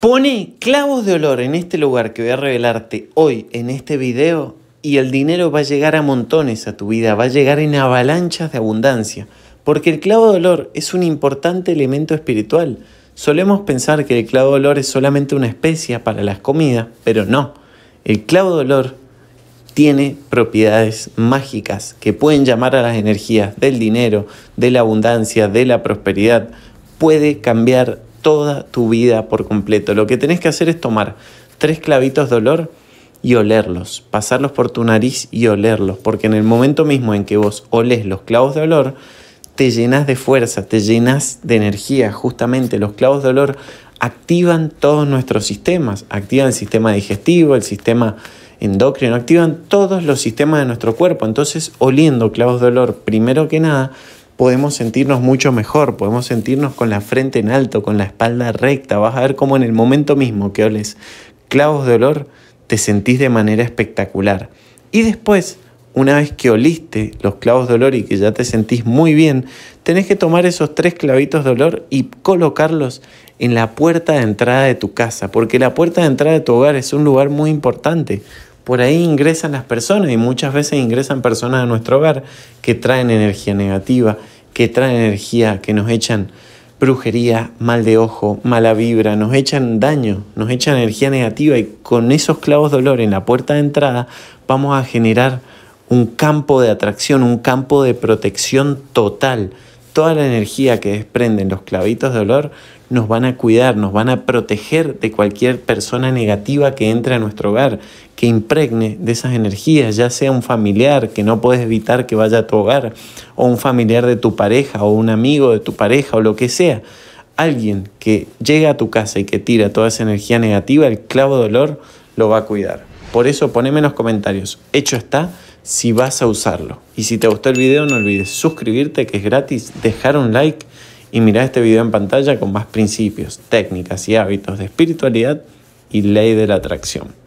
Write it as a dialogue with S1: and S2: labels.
S1: Pone clavos de olor en este lugar que voy a revelarte hoy en este video y el dinero va a llegar a montones a tu vida, va a llegar en avalanchas de abundancia, porque el clavo de olor es un importante elemento espiritual. Solemos pensar que el clavo de olor es solamente una especia para las comidas, pero no. El clavo de olor tiene propiedades mágicas que pueden llamar a las energías del dinero, de la abundancia, de la prosperidad. Puede cambiar toda tu vida por completo. Lo que tenés que hacer es tomar tres clavitos de olor y olerlos, pasarlos por tu nariz y olerlos, porque en el momento mismo en que vos oles los clavos de olor, te llenas de fuerza, te llenas de energía. Justamente los clavos de olor activan todos nuestros sistemas, activan el sistema digestivo, el sistema endocrino, activan todos los sistemas de nuestro cuerpo. Entonces, oliendo clavos de olor, primero que nada, podemos sentirnos mucho mejor, podemos sentirnos con la frente en alto, con la espalda recta. Vas a ver cómo en el momento mismo que oles clavos de olor, te sentís de manera espectacular. Y después, una vez que oliste los clavos de olor y que ya te sentís muy bien, tenés que tomar esos tres clavitos de olor y colocarlos en la puerta de entrada de tu casa, porque la puerta de entrada de tu hogar es un lugar muy importante por ahí ingresan las personas y muchas veces ingresan personas a nuestro hogar que traen energía negativa, que traen energía, que nos echan brujería, mal de ojo, mala vibra, nos echan daño, nos echan energía negativa y con esos clavos de olor en la puerta de entrada vamos a generar un campo de atracción, un campo de protección total toda la energía que desprenden los clavitos de olor nos van a cuidar, nos van a proteger de cualquier persona negativa que entre a nuestro hogar, que impregne de esas energías, ya sea un familiar que no puedes evitar que vaya a tu hogar, o un familiar de tu pareja, o un amigo de tu pareja, o lo que sea. Alguien que llega a tu casa y que tira toda esa energía negativa, el clavo de olor lo va a cuidar. Por eso poneme en los comentarios, hecho está, si vas a usarlo. Y si te gustó el video, no olvides suscribirte, que es gratis, dejar un like y mirar este video en pantalla con más principios, técnicas y hábitos de espiritualidad y ley de la atracción.